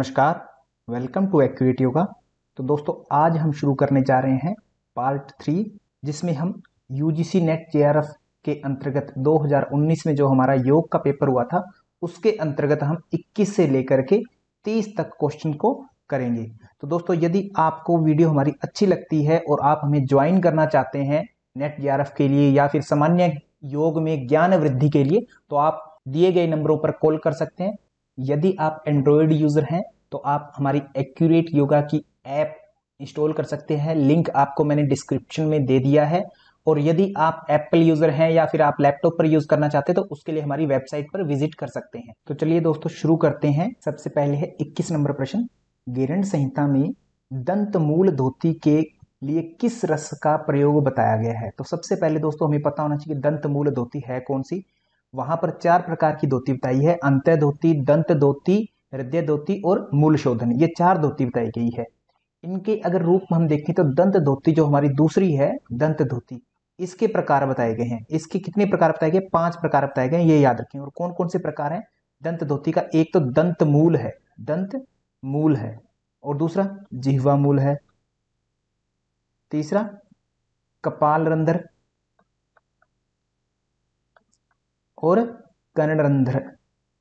नमस्कार welcome to accurate yoga तो दोस्तों आज हम शुरू करने जा रहे हैं पार्ट थ्री जिसमें हम यू जी सी नेट जे के अंतर्गत 2019 में जो हमारा योग का पेपर हुआ था उसके अंतर्गत हम 21 से लेकर के 30 तक क्वेश्चन को करेंगे तो दोस्तों यदि आपको वीडियो हमारी अच्छी लगती है और आप हमें ज्वाइन करना चाहते हैं नेट जे के लिए या फिर सामान्य योग में ज्ञान वृद्धि के लिए तो आप दिए गए नंबरों पर कॉल कर सकते हैं यदि आप एंड्रॉयड यूज़र हैं तो आप हमारी एक्यूरेट योगा की ऐप इंस्टॉल कर सकते हैं लिंक आपको मैंने डिस्क्रिप्शन में दे दिया है और यदि आप एप्पल यूज़र हैं या फिर आप लैपटॉप पर यूज़ करना चाहते हैं तो उसके लिए हमारी वेबसाइट पर विजिट कर सकते हैं तो चलिए दोस्तों शुरू करते हैं सबसे पहले है इक्कीस नंबर प्रश्न गिरण संहिता में दंत मूल धोती के लिए किस रस का प्रयोग बताया गया है तो सबसे पहले दोस्तों हमें पता होना चाहिए दंत मूल धोती है कौन सी वहां पर चार प्रकार की धोती बताई है अंत धोती दंत धोती हृदय धोती और मूल शोधन ये चार धोती बताई गई है इनके अगर रूप में हम देखें तो दंत धोती जो हमारी दूसरी है दंत धोती इसके प्रकार बताए गए हैं इसके कितने प्रकार बताए गए पांच प्रकार बताए गए ये याद रखें और कौन कौन से प्रकार हैं दंत धोती का एक तो दंत मूल है दंत मूल है और दूसरा जिहवा मूल है तीसरा कपाल रंधर और कर्णरंध्र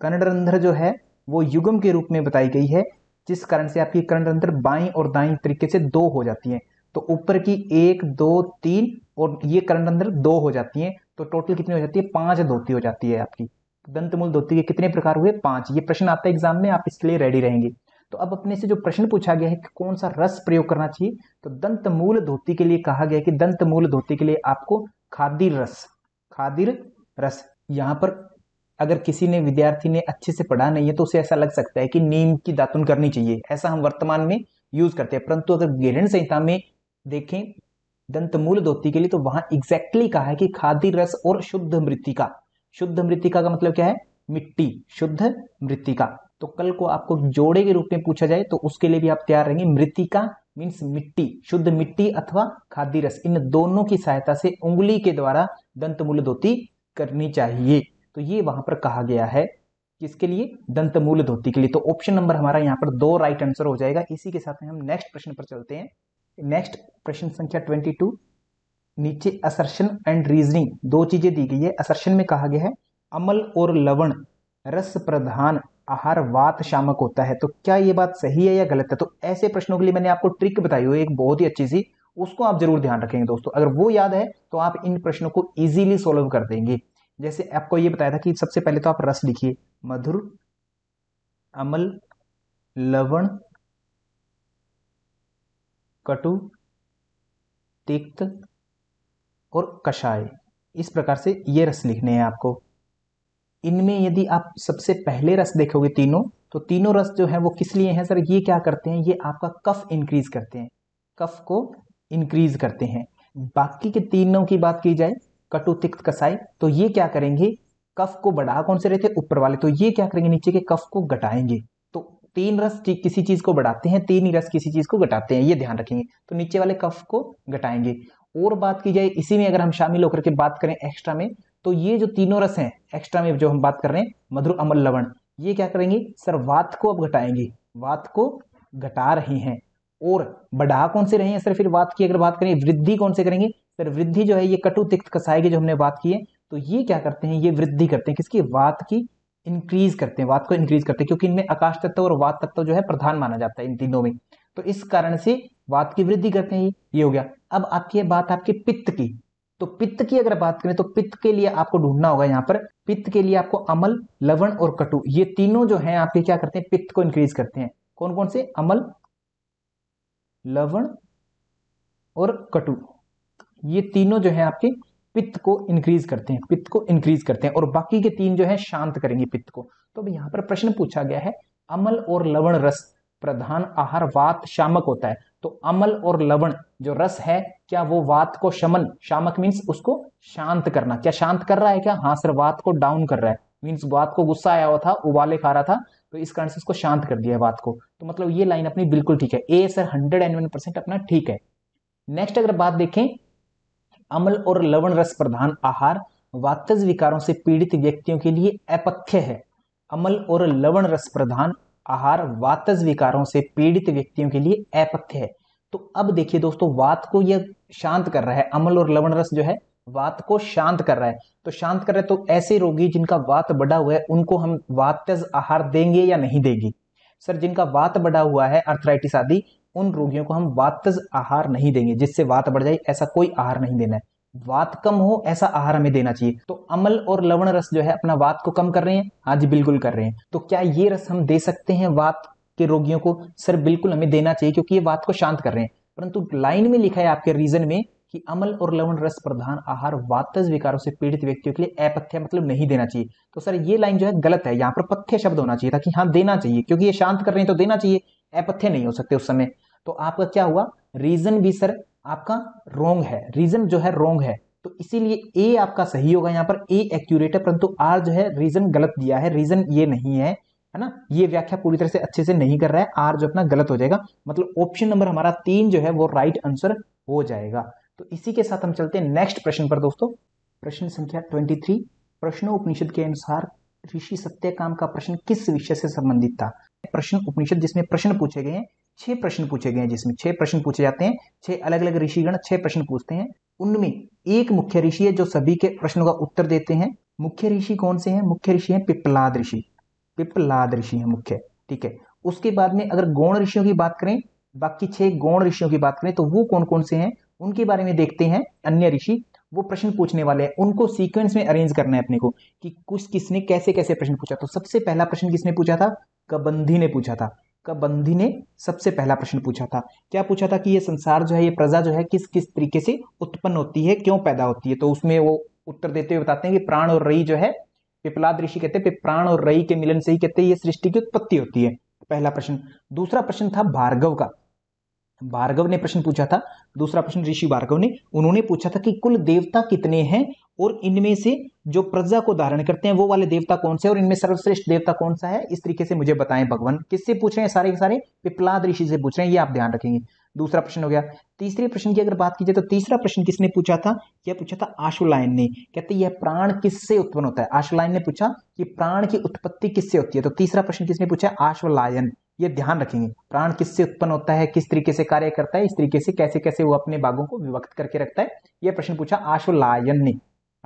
कर्णरंध्र जो है वो युगम के रूप में बताई गई है जिस कारण से आपकी कर्णरंध्र बाई और दाई तरीके से दो हो जाती है तो ऊपर की एक दो तीन और ये कर्णरंध्र दो हो जाती है तो टोटल कितनी हो जाती है पांच धोती हो जाती है आपकी दंतमूल धोती के कितने प्रकार हुए पांच ये प्रश्न आता है एग्जाम में आप इसलिए रेडी रहेंगे तो अब अपने से जो प्रश्न पूछा गया है कि कौन सा रस प्रयोग करना चाहिए तो दंत मूल धोती के लिए कहा गया कि दंत मूल धोती के लिए आपको खादिर रस खादिर रस यहाँ पर अगर किसी ने विद्यार्थी ने अच्छे से पढ़ा नहीं है तो उसे ऐसा लग सकता है कि नीम की दातुन करनी चाहिए ऐसा हम वर्तमान में यूज करते हैं परंतु अगर गेरण संहिता में देखें दंतमूल धोती के लिए तो वहां एग्जैक्टली कहा है कि खादी रस और शुद्ध मृतिका शुद्ध मृतिका का मतलब क्या है मिट्टी शुद्ध मृतिका तो कल को आपको जोड़े के रूप में पूछा जाए तो उसके लिए भी आप तैयार रहेंगे मृतिका मीन्स मिट्टी शुद्ध मिट्टी अथवा खादी रस इन दोनों की सहायता से उंगली के द्वारा दंत धोती करनी चाहिए तो ये वहां पर कहा गया है किसके लिए दंतमूल धोती के लिए तो ऑप्शन नंबर हमारा यहाँ पर दो राइट आंसर हो जाएगा इसी के साथ में हम नेक्स्ट प्रश्न पर चलते हैं नेक्स्ट प्रश्न संख्या ट्वेंटी टू नीचे असर्शन एंड रीजनिंग दो चीजें दी गई है असर्शन में कहा गया है अमल और लवण रस प्रधान आहार वात शामक होता है तो क्या ये बात सही है या गलत है तो ऐसे प्रश्नों के लिए मैंने आपको ट्रिक बताई हुई एक बहुत ही अच्छी सी उसको आप जरूर ध्यान रखेंगे दोस्तों अगर वो याद है तो आप इन प्रश्नों को इजीली सोल्व कर देंगे जैसे आपको ये बताया था कि सबसे पहले तो आप रस लिखिए मधुर अमल लवण कटु तिक्त और कषाय इस प्रकार से ये रस लिखने हैं आपको इनमें यदि आप सबसे पहले रस देखोगे तीनों तो तीनों रस जो है वो किस लिए हैं सर ये क्या करते हैं ये आपका कफ इंक्रीज करते हैं कफ को इंक्रीज करते हैं बाकी के तीनों की बात की जाए कटु तिक्त कसाई तो ये क्या करेंगे कफ को बढ़ा कौन से रहे थे ऊपर वाले तो ये क्या करेंगे नीचे के कफ को घटाएंगे तो तीन रस किसी चीज को बढ़ाते हैं तीन ही रस किसी चीज को घटाते हैं ये ध्यान रखेंगे तो नीचे वाले कफ को घटाएंगे और बात की जाए इसी में अगर हम शामिल होकर के बात करें एक्स्ट्रा में तो ये जो तीनों रस हैं एक्स्ट्रा में जो हम बात कर रहे हैं मधुर अमल लवण ये क्या करेंगे सर वात को अब घटाएंगे वात को घटा रहे हैं और बढ़ा कौन से रहे हैं सर फिर बात की अगर बात करें वृद्धि कौन से करेंगे सर वृद्धि जो है ये कटु तिक्त कसाई की जो हमने बात की है तो ये क्या करते हैं ये वृद्धि करते हैं किसकी वात की इंक्रीज करते हैं वात को इंक्रीज करते हैं क्योंकि इनमें आकाश तत्व और वात तत्व जो है प्रधान माना जाता है इन तीनों में तो इस कारण से वात की वृद्धि करते हैं ये हो गया अब आपकी बात आपके पित्त की तो पित्त की अगर बात करें तो पित्त के लिए आपको ढूंढना होगा यहाँ पर पित्त के लिए आपको अमल लवण और कटु ये तीनों जो है आपके क्या करते हैं पित्त को इंक्रीज करते हैं कौन कौन से अमल लवण और कटु ये तीनों जो है आपके पित्त को इंक्रीज करते हैं पित्त को इंक्रीज करते हैं और बाकी के तीन जो है शांत करेंगे पित्त को तो अब यहाँ पर प्रश्न पूछा गया है अमल और लवण रस प्रधान आहार वात शामक होता है तो अमल और लवण जो रस है क्या वो वात को शमन शामक मीन्स उसको शांत करना क्या शांत कर रहा है क्या हाँ सर वात को डाउन कर रहा है मीन्स वात को गुस्सा आया हुआ था उबाले खा रहा था तो इस कारण से उसको शांत कर दिया है बात को तो मतलब ये लाइन अपनी बिल्कुल ठीक है ए sir hundred and one percent अपना ठीक है नेक्स्ट अगर बात देखें अमल और लवण रस प्रधान आहार वातज विकारों से पीड़ित व्यक्तियों के लिए अपथ्य है अमल और लवण रस प्रधान आहार वातज विकारों से पीड़ित व्यक्तियों के लिए अपथ्य है तो अब देखिए दोस्तों वात को यह शांत कर रहा है अमल और लवण रस जो है वात को शांत कर रहा है तो शांत कर रहा है तो ऐसे रोगी जिनका वात बढ़ा हुआ है उनको हम वातज आहार देंगे या नहीं देंगे सर जिनका वात बढ़ा हुआ है अर्थराइटिस आदि उन रोगियों को हम वातज आहार नहीं देंगे जिससे वात बढ़ जाए ऐसा कोई आहार नहीं देना है वात कम हो ऐसा आहार हमें देना चाहिए तो अमल और लवण रस जो है अपना वात को कम कर रहे हैं हाँ जी बिल्कुल कर रहे हैं तो क्या ये रस हम दे सकते हैं वात के रोगियों को सर बिल्कुल हमें देना चाहिए क्योंकि ये वात को शांत कर रहे हैं परंतु लाइन में लिखा है आपके रीजन में कि अमल और लवण रस प्रधान आहार वातज विकारों से पीड़ित व्यक्तियों के लिए अपथ्य मतलब नहीं देना चाहिए तो सर ये लाइन जो है गलत है यहाँ पर पथ्य शब्द होना चाहिए था कि हाँ देना चाहिए क्योंकि ये शांत कर रहे हैं तो देना चाहिए अपथ्य नहीं हो सकते उस समय तो आपका क्या हुआ रीजन भी सर आपका रोंग है रीजन जो है रोंग है तो इसीलिए ए आपका सही होगा यहाँ पर ए एक्यूरेट है परंतु आर जो है रीजन गलत दिया है रीजन ये नहीं है है ना ये व्याख्या पूरी तरह से अच्छे से नहीं कर रहा है आर जो अपना गलत हो जाएगा मतलब ऑप्शन नंबर हमारा तीन जो है वो राइट आंसर हो जाएगा तो इसी के साथ हम चलते हैं नेक्स्ट प्रश्न पर दोस्तों प्रश्न संख्या ट्वेंटी थ्री प्रश्न उपनिषद के अनुसार ऋषि सत्यकाम का प्रश्न किस विषय से संबंधित था प्रश्न उपनिषद जिसमें प्रश्न पूछे गए हैं छह प्रश्न पूछे गए हैं जिसमें छह प्रश्न पूछे जाते हैं छह अलग अलग ऋषिगण छह प्रश्न पूछते हैं उनमें एक मुख्य ऋषि है जो सभी के प्रश्नों का उत्तर देते हैं मुख्य ऋषि कौन से हैं मुख्य ऋषि हैं पिपलाद ऋषि पिपलाद ऋषि हैं मुख्य ठीक है उसके बाद में अगर गौण ऋषियों की बात करें बाकी छह गौण ऋषियों की बात करें तो वो कौन कौन से हैं उनके बारे में देखते हैं अन्य ऋषि वो प्रश्न पूछने वाले हैं उनको सीक्वेंस में अरेंज करना है अपने को कि कुछ किसने कैसे कैसे प्रश्न पूछा तो सबसे पहला प्रश्न किसने पूछा था कबंधी ने पूछा था कबंधी ने सबसे पहला प्रश्न पूछा था क्या पूछा था कि ये संसार जो है ये प्रजा जो है किस किस तरीके से उत्पन्न होती है क्यों पैदा होती है तो उसमें वो उत्तर देते हुए बताते हैं कि प्राण और रई जो है पिपलाद ऋषि कहते हैं प्राण और रई के मिलन से ही कहते हैं ये सृष्टि की उत्पत्ति होती है पहला प्रश्न दूसरा प्रश्न था भार्गव का भार्गव ने प्रश्न पूछा था दूसरा प्रश्न ऋषि भार्गव ने उन्होंने पूछा था कि कुल देवता कितने हैं और इनमें से जो प्रजा को धारण करते हैं वो वाले देवता कौन से और इनमें सर्वश्रेष्ठ देवता कौन सा है इस तरीके से मुझे बताएं भगवान किससे पूछ रहे हैं सारे के सारे पिपलाद ऋषि से पूछ रहे हैं ये आप ध्यान रखेंगे दूसरा प्रश्न हो गया तीसरे प्रश्न की अगर बात की जाए तो तीसरा प्रश्न किसने पूछा था यह पूछा था आशुलायन ने कहते यह प्राण किससे उत्पन्न होता है आशुलायन ने पूछा कि प्राण की उत्पत्ति किससे होती है तो तीसरा प्रश्न किसने पूछा आश्वलायन ये ध्यान रखेंगे प्राण किससे उत्पन्न होता है किस तरीके से कार्य करता है इस तरीके से कैसे कैसे वो अपने बागों को विभक्त करके रखता है ये प्रश्न पूछा आशुलायन ने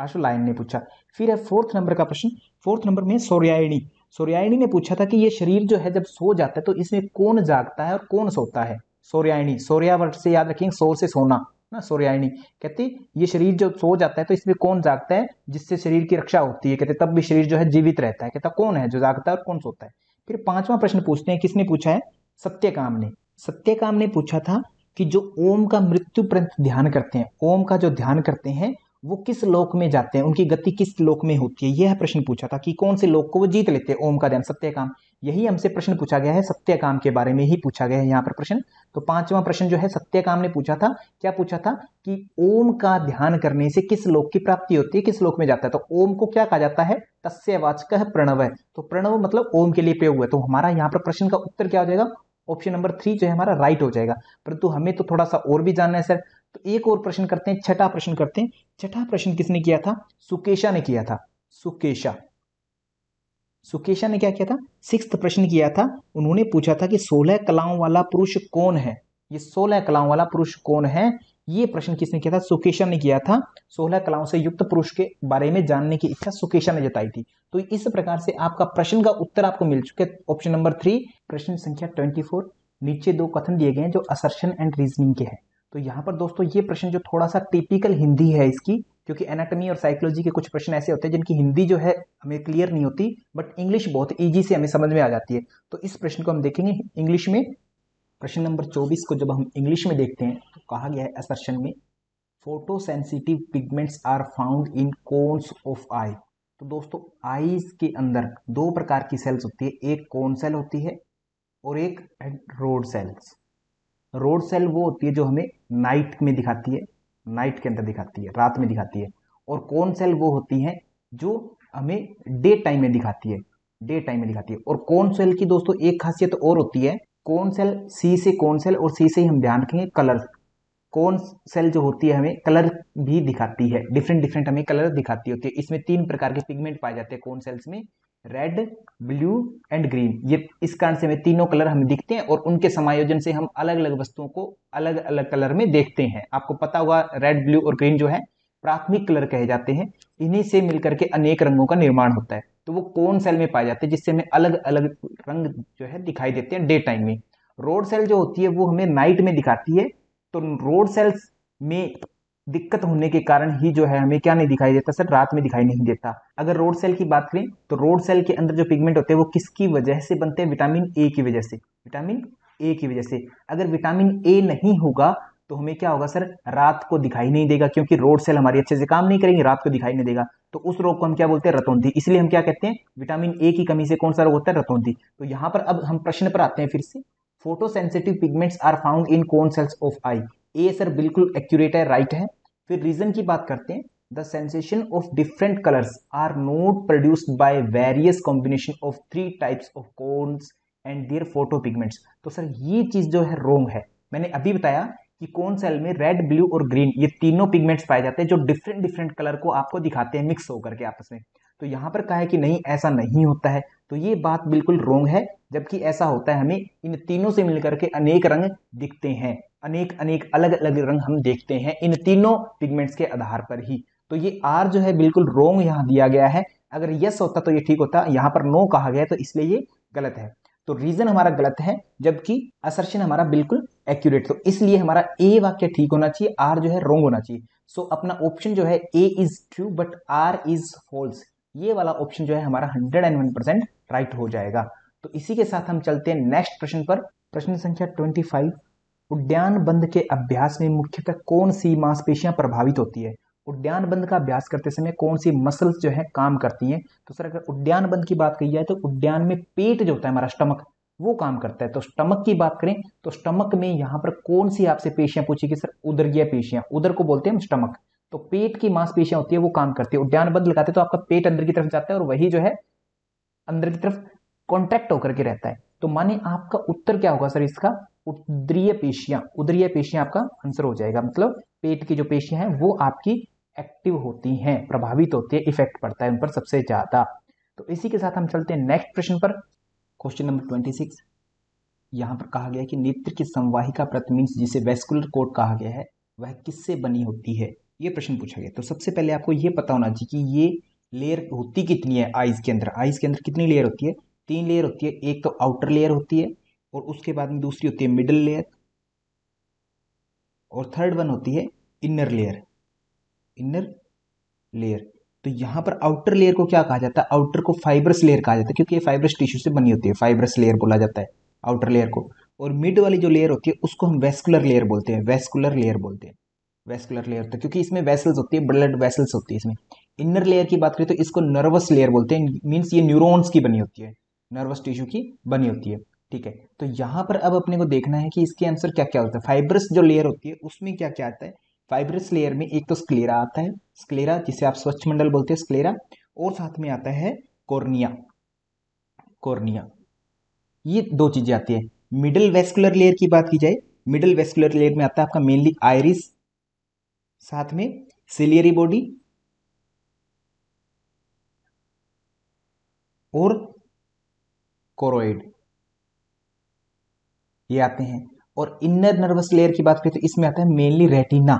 आशुलायन ने पूछा फिर है फोर्थ नंबर का प्रश्न फोर्थ नंबर में सौर्यायणी सौर्यायणी ने पूछा था कि ये शरीर जो है जब सो जाता है तो इसमें कौन जागता है और कौन सोता है सौर्यायणी सौर्यावर्ट से याद रखेंगे सौर से सोना ना सौर्यायणी कहती ये शरीर जो सो जाता है तो इसमें कौन जागता है जिससे शरीर की रक्षा होती है कहते तब भी शरीर जो है जीवित रहता है कहता कौन है जो जागता है और कौन सोता है फिर पांचवा प्रश्न पूछते हैं किसने पूछा है सत्यकाम ने सत्यकाम ने पूछा था कि जो ओम का मृत्यु पर्यंत ध्यान करते हैं ओम का जो ध्यान करते हैं वो किस लोक में जाते हैं उनकी गति किस लोक में होती है यह प्रश्न पूछा था कि कौन से लोक को वो जीत लेते हैं ओम का ध्यान सत्यकाम यही हमसे प्रश्न पूछा गया है सत्यकाम के बारे में ही पूछा गया है यहाँ पर प्रश्न तो पांचवा प्रश्न जो है सत्यकाम ने पूछा था क्या पूछा था कि ओम का ध्यान करने से किस लोक की प्राप्ति होती है किस लोक में जाता है तो ओम को क्या कहा जाता है तस्य वाचक प्रणव है तो प्रणव मतलब ओम के लिए प्रयोग हुआ तो हमारा यहाँ पर प्रश्न का उत्तर क्या हो जाएगा ऑप्शन नंबर थ्री जो है हमारा राइट हो जाएगा परंतु हमें तो थोड़ा सा और भी जानना है सर तो एक और प्रश्न करते हैं छठा प्रश्न करते हैं छठा प्रश्न किसने किया था सुकेशा ने किया था सुकेशा सुकेशा ने क्या किया था सिक्स प्रश्न किया था उन्होंने पूछा था कि सोलह कलाओं वाला पुरुष कौन है ये सोलह कलाओं वाला पुरुष कौन है ये प्रश्न किसने किया था सुकेशा ने किया था सोलह कलाओं से युक्त पुरुष के बारे में जानने की इच्छा सुकेशा ने जताई थी तो इस प्रकार से आपका प्रश्न का उत्तर आपको मिल चुका है ऑप्शन नंबर थ्री प्रश्न संख्या ट्वेंटी फोर नीचे दो कथन दिए गए हैं जो असर्शन एंड रीजनिंग के हैं तो यहाँ पर दोस्तों ये प्रश्न जो थोड़ा सा टिपिकल हिंदी है इसकी क्योंकि एनाटॉमी और साइकोलॉजी के कुछ प्रश्न ऐसे होते हैं जिनकी हिंदी जो है हमें क्लियर नहीं होती बट इंग्लिश बहुत ईजी से हमें समझ में आ जाती है तो इस प्रश्न को हम देखेंगे इंग्लिश में प्रश्न नंबर चौबीस को जब हम इंग्लिश में देखते हैं तो कहा गया है असर्शन में sensitive pigments are found in cones of eye तो दोस्तों आईज के अंदर दो प्रकार की सेल्स होती है एक कोन सेल होती है और एक रोड सेल्स रोड सेल वो होती है जो हमें नाइट में दिखाती है नाइट के अंदर दिखाती है रात में दिखाती है और कौन सेल वो होती हैं जो हमें डे टाइम में दिखाती है डे टाइम में दिखाती है और कौन सेल की दोस्तों एक खासियत तो और होती है कौन सेल सी से कौन सेल और सी से ही हम ध्यान रखेंगे कलर कौन सेल जो होती है हमें कलर भी दिखाती है डिफरेंट डिफरेंट हमें कलर दिखाती होती है इसमें तीन प्रकार के पिगमेंट पाए जाते हैं कौन सेल्स में रेड ब्लू एंड ग्रीन ये इस कारण से हमें तीनों कलर हमें दिखते हैं और उनके समायोजन से हम अलग अलग वस्तुओं को अलग अलग कलर में देखते हैं आपको पता हुआ रेड ब्लू और ग्रीन जो है प्राथमिक कलर कहे जाते हैं इन्हीं से मिलकर के अनेक रंगों का निर्माण होता है तो वो कौन सेल में पाए जाते हैं जिससे हमें अलग अलग रंग जो है दिखाई देते हैं डे टाइम में रोड सेल जो होती है वो हमें नाइट में दिखाती है तो रोड सेल्स में दिक्कत होने के कारण ही जो है हमें क्या नहीं दिखाई देता सर रात में दिखाई नहीं देता अगर रोड सेल की बात करें तो रोड सेल के अंदर जो पिगमेंट होते हैं वो किसकी वजह से बनते हैं विटामिन ए की वजह से विटामिन ए की वजह से अगर विटामिन ए नहीं होगा तो हमें क्या होगा सर रात को दिखाई नहीं देगा क्योंकि रोड सेल हमारी अच्छे से काम नहीं करेंगे रात को दिखाई नहीं देगा तो उस रोग को हम क्या बोलते हैं रतौंधी इसलिए हम क्या कहते हैं विटामिन ए की कमी से कौन सा रोग होता है रतौंधी तो यहाँ पर अब हम प्रश्न पर आते हैं फिर से photo sensitive pigments are found in cone cells of eye A sir बिल्कुल एक्यूरेट है राइट है फिर रीजन की बात करते हैं the sensation of different colours are not produced by various combination of three types of cones and their photo pigments तो sir ये चीज़ जो है रोंग है मैंने अभी बताया कि कौन सेल में रेड ब्लू और ग्रीन ये तीनों पिगमेंट्स पाए जाते हैं जो डिफरेंट डिफरेंट कलर को आपको दिखाते हैं मिक्स होकर के आपस में तो यहाँ पर कहा है कि नहीं ऐसा नहीं होता है तो ये बात बिल्कुल रोंग है जबकि ऐसा होता है हमें इन तीनों से मिलकर के अनेक रंग दिखते हैं अनेक अनेक अलग अलग रंग हम देखते हैं इन तीनों पिगमेंट्स के आधार पर ही तो ये आर जो है बिल्कुल रोंग यहाँ दिया गया है अगर यस होता तो ये ठीक होता यहाँ पर नो कहा गया तो इसलिए ये गलत है तो रीजन हमारा गलत है जबकि असर्शन हमारा बिल्कुल एक्यूरेट तो इसलिए हमारा ए वाक्य ठीक होना चाहिए आर जो है रोंग होना चाहिए सो so, अपना ऑप्शन जो है A is true but R is false ये वाला ऑप्शन जो है हमारा hundred and one percent right हो जाएगा तो इसी के साथ हम चलते हैं नेक्स्ट प्रश्न पर प्रश्न संख्या ट्वेंटी फाइव उड्डयन बंद के अभ्यास में मुख्यतः कौन सी मांसपेशियां प्रभावित होती है उड्डयन बंद का अभ्यास करते समय कौन सी मसल्स जो है काम करती हैं तो सर अगर उड्डयन बंद की बात की जाए तो उड्डयन में पेट जो होता है हमारा स्टमक वो काम करता है तो स्टमक की बात करें तो स्टमक में यहाँ पर कौन सी आपसे पेशियां पूछी कि सर उदरगीय पेशियां उधर को बोलते हैं हम स्टमक तो पेट की मांसपेशियां होती है वो काम करती है उड्डयन बंद लगाते तो आपका पेट अंदर की तरफ जाता है और वही जो है अंदर की तरफ कॉन्ट्रैक्ट होकर के रहता है तो माने आपका उत्तर क्या होगा सर इसका उदरीय पेशियां उदरीय पेशियां आपका आंसर हो जाएगा मतलब पेट की जो पेशियां हैं वो आपकी एक्टिव होती हैं प्रभावित होती है इफेक्ट पड़ता है उन पर सबसे ज़्यादा तो इसी के साथ हम चलते हैं नेक्स्ट प्रश्न पर क्वेश्चन नंबर ट्वेंटी सिक्स यहां पर कहा गया कि नेत्र की संवाहिका प्रतिमीन्स जिसे वेस्कुलर कोड कहा गया है वह किससे बनी होती है ये प्रश्न पूछा गया तो सबसे पहले आपको ये पता होना चाहिए कि ये लेयर होती कितनी है आइज के अंदर आइज के अंदर कितनी लेयर होती है तीन लेयर होती है एक तो आउटर लेयर होती है और उसके बाद में दूसरी होती है मिडल लेयर और थर्ड वन होती है इनर लेयर इनर लेयर तो यहाँ पर आउटर लेयर को क्या कहा जाता है आउटर को फाइब्रस लेयर कहा जाता है क्योंकि ये फाइबरस टिश्यू से बनी होती है फाइबरस लेयर बोला जाता है आउटर लेयर को और मिड वाली जो लेयर होती है उसको हम वेस्कुलर लेयर बोलते हैं वेस्कुलर लेयर बोलते हैं वेस्कुलर लेयर तो क्योंकि इसमें वेसल्स होती है ब्लड वेसल्स होती है इसमें इनर लेयर की बात करें तो इसको नर्वस लेयर बोलते हैं मीन्स ये न्यूरोन्स की बनी होती है नर्वस टिश्यू की बनी होती है ठीक है तो यहाँ पर अब अपने को देखना है कि इसके आंसर क्या क्या होता है फाइब्रस जो लेयर होती है उसमें क्या क्या आता है फाइब्रस लेयर में एक तो स्क्लेरा आता है स्क्लेरा जिसे आप स्वच्छ मंडल बोलते हैं स्क्लेरा और साथ में आता है कॉर्निया कॉर्निया ये दो चीज़ें आती है मिडिल वेस्कुलर लेयर की बात की जाए मिडिल वेस्कुलर लेयर में आता है आपका मेनली आयरिस साथ में सिलियरी बॉडी और कोरोइड ये आते हैं और इनर नर्वस लेयर की बात करें तो इसमें आता है मेनली रेटिना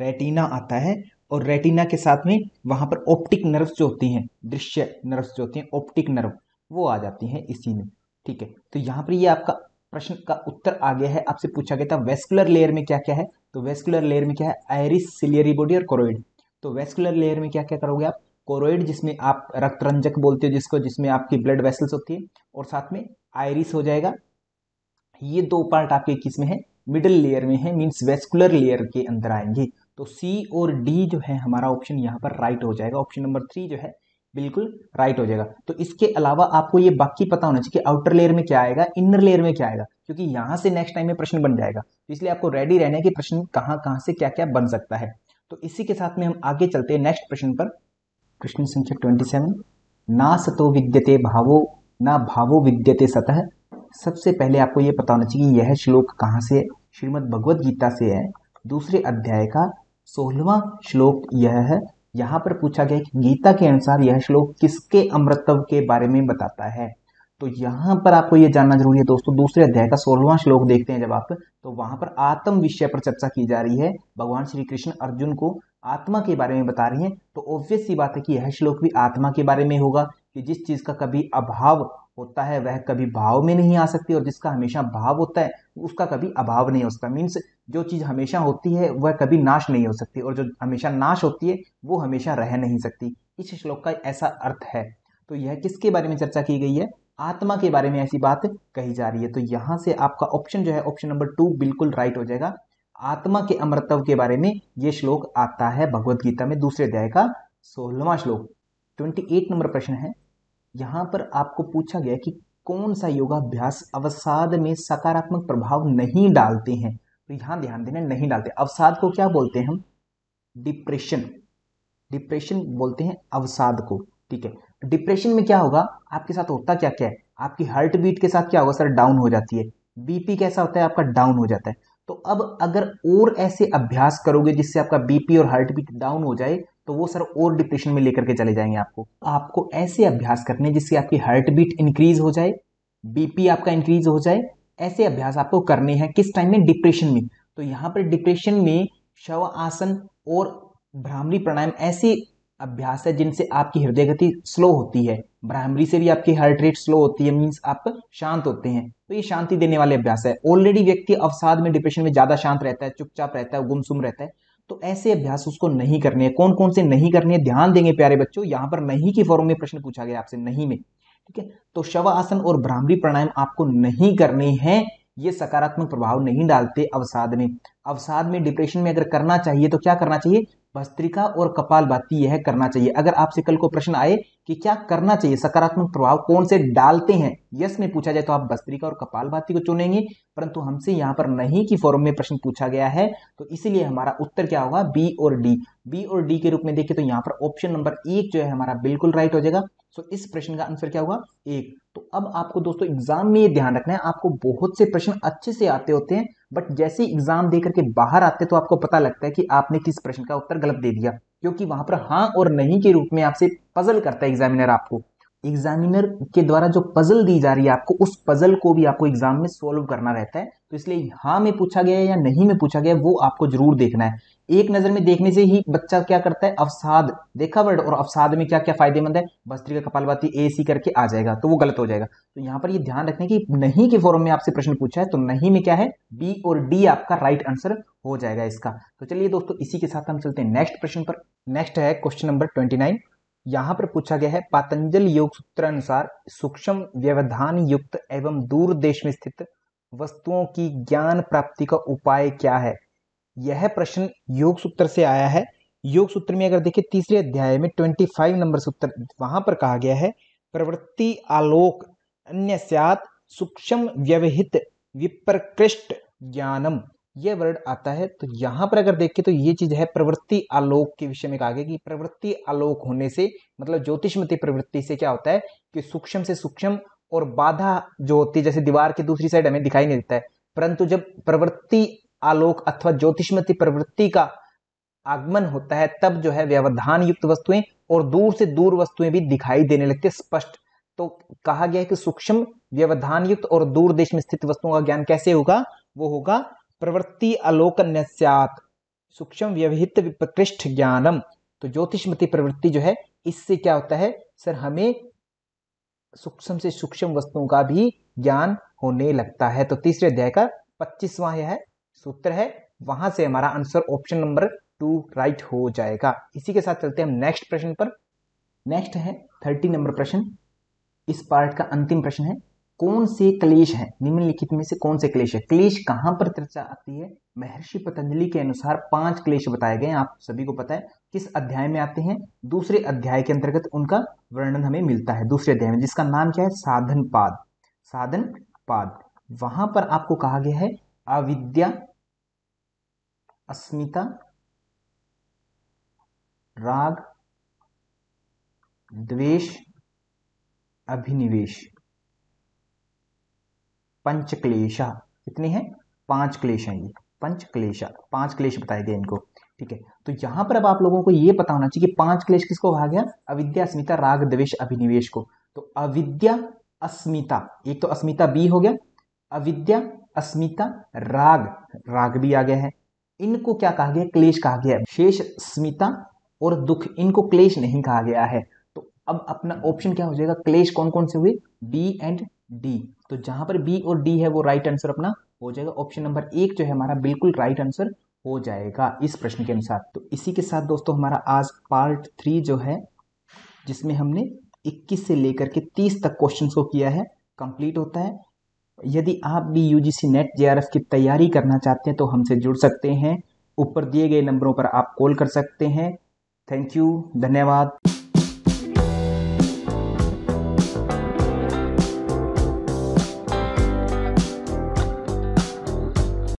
रेटिना आता है और रेटिना के साथ में वहां पर ऑप्टिक नर्व्स जो होती हैं दृश्य नर्व्स जो होती हैं ऑप्टिक नर्व वो आ जाती हैं इसी में ठीक है तो यहाँ पर ये आपका प्रश्न का उत्तर आ गया है आपसे पूछा गया था वेस्कुलर लेयर में क्या क्या है तो वेस्कुलर लेयर में क्या है आयरिस सिलियरी बॉडी और कोरोइड तो वेस्कुलर लेयर में क्या क्या करोगे आप कोरोइड जिसमें आप रक्तरंजक बोलते हो जिसको जिसमें आपकी ब्लड वेसल्स होती है और साथ में आयरिस हो जाएगा ये दो पार्ट आपके किस में है मिडल लेयर में है मीन्स वेस्कुलर लेयर के अंदर आएंगे तो सी और डी जो है हमारा ऑप्शन यहाँ पर राइट हो जाएगा ऑप्शन नंबर थ्री जो है बिल्कुल राइट हो जाएगा तो इसके अलावा आपको ये बाकी पता होना चाहिए कि आउटर लेयर में क्या आएगा इनर लेयर में क्या आएगा क्योंकि यहाँ से नेक्स्ट टाइम में प्रश्न बन जाएगा तो इसलिए आपको रेडी रहना है कि प्रश्न कहाँ कहाँ से क्या क्या बन सकता है तो इसी के साथ में हम आगे चलते हैं नेक्स्ट प्रश्न पर प्रश्न संख्या ट्वेंटी सेवन ना सतो विद्यते भावो ना भावो विद्यते सतह सबसे पहले आपको ये पता होना चाहिए यह श्लोक कहाँ से श्रीमद् भगवत गीता से है दूसरे अध्याय का सोलहवा श्लोक यह है यहाँ पर पूछा गया कि गीता के अनुसार यह श्लोक किसके अमृतत्व के बारे में बताता है तो यहाँ पर आपको ये जानना जरूरी है दोस्तों दूसरे अध्याय का सोलहवां श्लोक देखते हैं जब आप तो वहां पर आत्म विषय पर चर्चा की जा रही है भगवान श्री कृष्ण अर्जुन को आत्मा के बारे में बता रही हैं तो ऑब्वियस सी बात है कि यह श्लोक भी आत्मा के बारे में होगा कि जिस चीज का कभी अभाव होता है वह कभी भाव में नहीं आ सकती और जिसका हमेशा भाव होता है उसका कभी अभाव नहीं हो सकता मीन्स जो चीज़ हमेशा होती है वह कभी नाश नहीं हो सकती और जो हमेशा नाश होती है वो हमेशा रह नहीं सकती इस श्लोक का ऐसा अर्थ है तो यह किसके बारे में चर्चा की गई है आत्मा के बारे में ऐसी बात कही जा रही है तो यहाँ से आपका ऑप्शन जो है ऑप्शन नंबर टू बिल्कुल राइट हो जाएगा आत्मा के अमृतत्व के बारे में ये श्लोक आता है भगवदगीता गीता में दूसरे अध्याय का सोलहवा श्लोक ट्वेंटी एट नंबर प्रश्न है यहाँ पर आपको पूछा गया कि कौन सा योगाभ्यास अवसाद में सकारात्मक प्रभाव नहीं डालते हैं तो यहाँ ध्यान देना नहीं डालते अवसाद को क्या बोलते हैं हम डिप्रेशन डिप्रेशन बोलते हैं अवसाद को ठीक है डिप्रेशन में क्या होगा आपके साथ होता क्या क्या है आपकी हार्ट बीट के साथ क्या होगा सर डाउन हो जाती है बीपी कैसा होता है आपका डाउन हो जाता है तो अब अगर और ऐसे अभ्यास करोगे जिससे आपका बीपी और हार्ट बीट डाउन हो जाए तो वो सर और डिप्रेशन में लेकर के चले जाएंगे आपको आपको ऐसे अभ्यास करने हैं जिससे आपकी हार्ट बीट इंक्रीज हो जाए बीपी आपका इंक्रीज हो जाए ऐसे अभ्यास आपको करने हैं किस टाइम में डिप्रेशन में तो यहाँ पर डिप्रेशन में शव आसन और भ्रामरी प्राणायाम ऐसे अभ्यास है जिनसे आपकी हृदय गति स्लो होती है भ्रामरी से भी आपकी हार्ट रेट स्लो होती है मीन्स आप शांत होते हैं तो ये शांति देने वाले अभ्यास है ऑलरेडी व्यक्ति अवसाद में डिप्रेशन में ज़्यादा शांत रहता है चुपचाप रहता है गुमसुम रहता है तो ऐसे अभ्यास उसको नहीं करने हैं कौन कौन से नहीं करने हैं ध्यान देंगे प्यारे बच्चों यहाँ पर नहीं के फॉर्म में प्रश्न पूछा गया आपसे नहीं में ठीक है तो शव आसन और भ्रामरी प्राणायाम आपको नहीं करने हैं ये सकारात्मक प्रभाव नहीं डालते अवसाद में अवसाद में डिप्रेशन में अगर करना चाहिए तो क्या करना चाहिए भस्त्रिका और कपाल भाती यह करना चाहिए अगर आपसे कल को प्रश्न आए कि क्या करना चाहिए सकारात्मक प्रभाव कौन से डालते हैं यस में पूछा जाए तो आप भस्त्रिका और कपाल भाती को चुनेंगे परंतु हमसे यहाँ पर नहीं कि फॉर्म में प्रश्न पूछा गया है तो इसीलिए हमारा उत्तर क्या होगा बी और डी बी और डी के रूप में देखिए तो यहाँ पर ऑप्शन नंबर एक जो है हमारा बिल्कुल राइट हो जाएगा सो इस प्रश्न का आंसर क्या हुआ एक तो अब आपको दोस्तों एग्जाम में ये ध्यान रखना है आपको बहुत से प्रश्न अच्छे से आते होते हैं बट जैसे एग्जाम दे करके बाहर आते तो आपको पता लगता है कि आपने किस प्रश्न का उत्तर गलत दे दिया क्योंकि वहां पर हाँ और नहीं के रूप में आपसे पजल करता है एग्जामिनर आपको एग्जामिनर के द्वारा जो पजल दी जा रही है आपको उस पजल को भी आपको एग्जाम में सॉल्व करना रहता है तो इसलिए हाँ में पूछा गया है या नहीं में पूछा गया वो आपको जरूर देखना है एक नज़र में देखने से ही बच्चा क्या करता है अवसाद देखा वर्ड और अवसाद में क्या क्या फायदेमंद है बस्त्री का कपालवाती ए सी करके आ जाएगा तो वो गलत हो जाएगा तो यहाँ पर ये ध्यान रखने की नहीं के फॉर्म में आपसे प्रश्न पूछा है तो नहीं में क्या है बी और डी आपका राइट आंसर हो जाएगा इसका तो चलिए दोस्तों इसी के साथ हम चलते हैं नेक्स्ट प्रश्न पर नेक्स्ट है क्वेश्चन नंबर ट्वेंटी नाइन यहाँ पर पूछा गया है पातंजल योग सूत्र अनुसार सूक्ष्म व्यवधान युक्त एवं दूर देश में स्थित वस्तुओं की ज्ञान प्राप्ति का उपाय क्या है यह प्रश्न योग सूत्र से आया है योग सूत्र में अगर देखिए तीसरे अध्याय में ट्वेंटी फाइव नंबर सूत्र वहां पर कहा गया है प्रवृत्ति आलोक अन्य सूक्ष्म व्यवहित विप्रकृष्ट ज्ञानम यह वर्ड आता है तो यहां पर अगर देखें तो ये चीज़ है प्रवृत्ति आलोक के विषय में कहा गया कि प्रवृत्ति आलोक होने से मतलब ज्योतिषमती प्रवृत्ति से क्या होता है कि सूक्ष्म से सूक्ष्म और बाधा जो होती है जैसे दीवार की दूसरी साइड हमें दिखाई नहीं देता है परंतु जब प्रवृत्ति आलोक अथवा ज्योतिषमती प्रवृत्ति का आगमन होता है तब जो है व्यवधान युक्त वस्तुएं और दूर से दूर वस्तुएं भी दिखाई देने लगती है स्पष्ट तो कहा गया है कि सूक्ष्म व्यवधान युक्त और दूर देश में स्थित वस्तुओं का ज्ञान कैसे होगा वो होगा प्रवृत्ति अलोकन सूक्ष्म व्यवहित प्रकृष्ठ ज्ञानम तो ज्योतिषमती प्रवृत्ति जो है इससे क्या होता है सर हमें सूक्ष्म से सूक्ष्म वस्तुओं का भी ज्ञान होने लगता है तो तीसरे अध्याय का पच्चीसवां यह सूत्र है वहां से हमारा answer option number two right हो जाएगा इसी के साथ चलते हैं हम नेक्स्ट प्रश्न पर नेक्स्ट है थर्टी नंबर प्रश्न इस पार्ट का अंतिम प्रश्न है कौन से क्लेश है निम्नलिखित में से कौन से क्लेश है क्लेश कहां पर चर्चा आती है महर्षि पतंजलि के अनुसार पांच क्लेश बताए गए आप सभी को पता है किस अध्याय में आते हैं दूसरे अध्याय के अंतर्गत उनका वर्णन हमें मिलता है दूसरे अध्याय में जिसका नाम क्या है साधन पाद साधन पाद वहां पर आपको कहा गया है अविद्या अस्मिता राग द्वेष अभिनिवेश पंचक्लेशा कितनी है पांच क्लेश हैं ये पंच क्लेशा पांच क्लेश बताए गया इनको ठीक है तो यहां पर अब आप लोगों को ये पता होना चाहिए कि पांच क्लेश किसको कहा गया अविद्या अस्मिता राग द्वेष अभिनिवेश को तो अविद्या अस्मिता एक तो अस्मिता बी हो गया अविद्या अस्मिता राग राग भी आ गया है इनको क्या कहा गया क्लेश कहा गया शेष स्मिता और दुख इनको क्लेश नहीं कहा गया है तो अब अपना ऑप्शन क्या हो जाएगा क्लेश कौन कौन से हुए बी एंड डी तो जहां पर बी और डी है वो राइट आंसर अपना हो जाएगा ऑप्शन नंबर एक जो है हमारा बिल्कुल राइट आंसर हो जाएगा इस प्रश्न के अनुसार तो इसी के साथ दोस्तों हमारा आज पार्ट थ्री जो है जिसमें हमने 21 से लेकर के 30 तक क्वेश्चन को किया है कंप्लीट होता है यदि आप भी U G C NET J R F की तैयारी करना चाहते हैं तो हमसे जुड़ सकते हैं ऊपर दिए गए नंबरों पर आप कॉल कर सकते हैं थैंक यू धन्यवाद